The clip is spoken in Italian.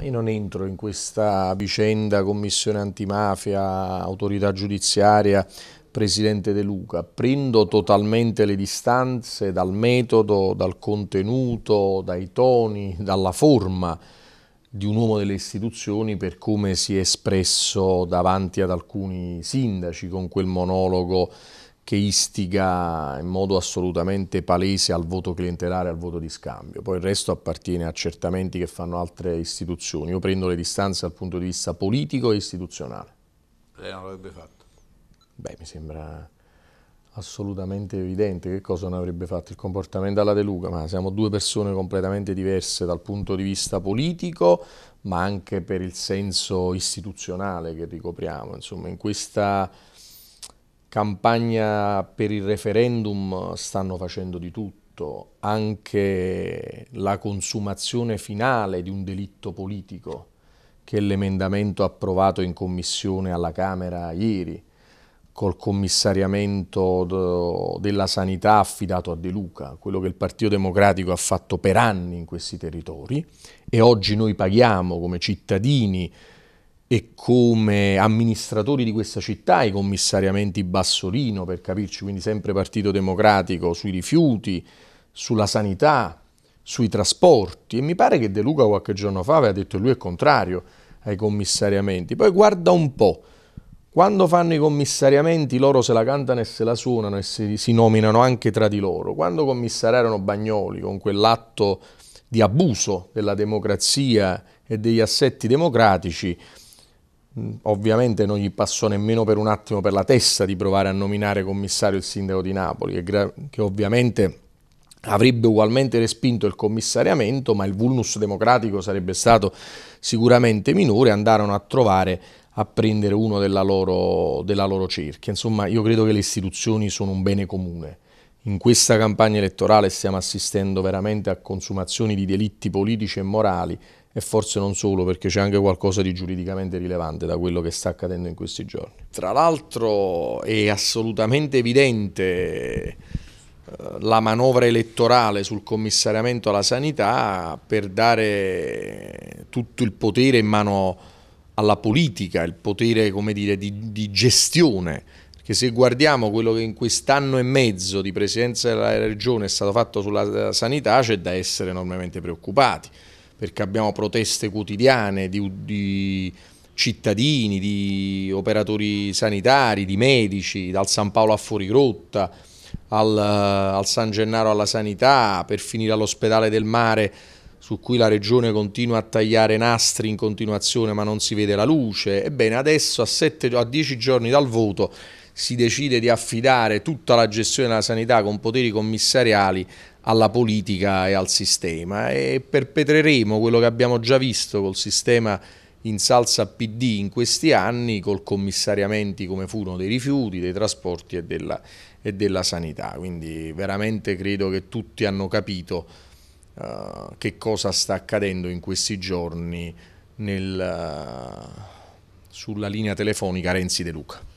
Io non entro in questa vicenda commissione antimafia, autorità giudiziaria, presidente De Luca. Prendo totalmente le distanze dal metodo, dal contenuto, dai toni, dalla forma di un uomo delle istituzioni per come si è espresso davanti ad alcuni sindaci con quel monologo che istiga in modo assolutamente palese al voto clientelare, al voto di scambio. Poi il resto appartiene a accertamenti che fanno altre istituzioni. Io prendo le distanze dal punto di vista politico e istituzionale. Lei non l'avrebbe fatto? Beh, mi sembra assolutamente evidente che cosa non avrebbe fatto il comportamento alla De Luca, ma siamo due persone completamente diverse dal punto di vista politico, ma anche per il senso istituzionale che ricopriamo. Insomma, in questa campagna per il referendum stanno facendo di tutto, anche la consumazione finale di un delitto politico che l'emendamento approvato in commissione alla Camera ieri, col commissariamento della sanità affidato a De Luca, quello che il Partito Democratico ha fatto per anni in questi territori e oggi noi paghiamo come cittadini e come amministratori di questa città, i commissariamenti Bassolino, per capirci, quindi sempre Partito Democratico, sui rifiuti, sulla sanità, sui trasporti. E mi pare che De Luca qualche giorno fa aveva detto che lui è contrario ai commissariamenti. Poi guarda un po', quando fanno i commissariamenti loro se la cantano e se la suonano e si, si nominano anche tra di loro. Quando commissariarono Bagnoli con quell'atto di abuso della democrazia e degli assetti democratici, Mm, ovviamente non gli passò nemmeno per un attimo per la testa di provare a nominare commissario il sindaco di Napoli, che ovviamente avrebbe ugualmente respinto il commissariamento, ma il vulnus democratico sarebbe stato sicuramente minore, andarono a trovare a prendere uno della loro, della loro cerchia. Insomma, io credo che le istituzioni sono un bene comune. In questa campagna elettorale stiamo assistendo veramente a consumazioni di delitti politici e morali e forse non solo perché c'è anche qualcosa di giuridicamente rilevante da quello che sta accadendo in questi giorni. Tra l'altro è assolutamente evidente eh, la manovra elettorale sul commissariamento alla sanità per dare tutto il potere in mano alla politica, il potere dire, di, di gestione perché se guardiamo quello che in quest'anno e mezzo di presidenza della regione è stato fatto sulla eh, sanità c'è da essere enormemente preoccupati perché abbiamo proteste quotidiane di, di cittadini, di operatori sanitari, di medici, dal San Paolo a Fuorigrotta, al, al, San Gennaro alla sanità, per finire all'ospedale del mare su cui la regione continua a tagliare nastri in continuazione ma non si vede la luce. Ebbene, adesso a, sette, a dieci giorni dal voto si decide di affidare tutta la gestione della sanità con poteri commissariali alla politica e al sistema e perpetreremo quello che abbiamo già visto col sistema in salsa PD in questi anni col commissariamenti come furono dei rifiuti, dei trasporti e della, e della sanità, quindi veramente credo che tutti hanno capito uh, che cosa sta accadendo in questi giorni nel, uh, sulla linea telefonica Renzi De Luca.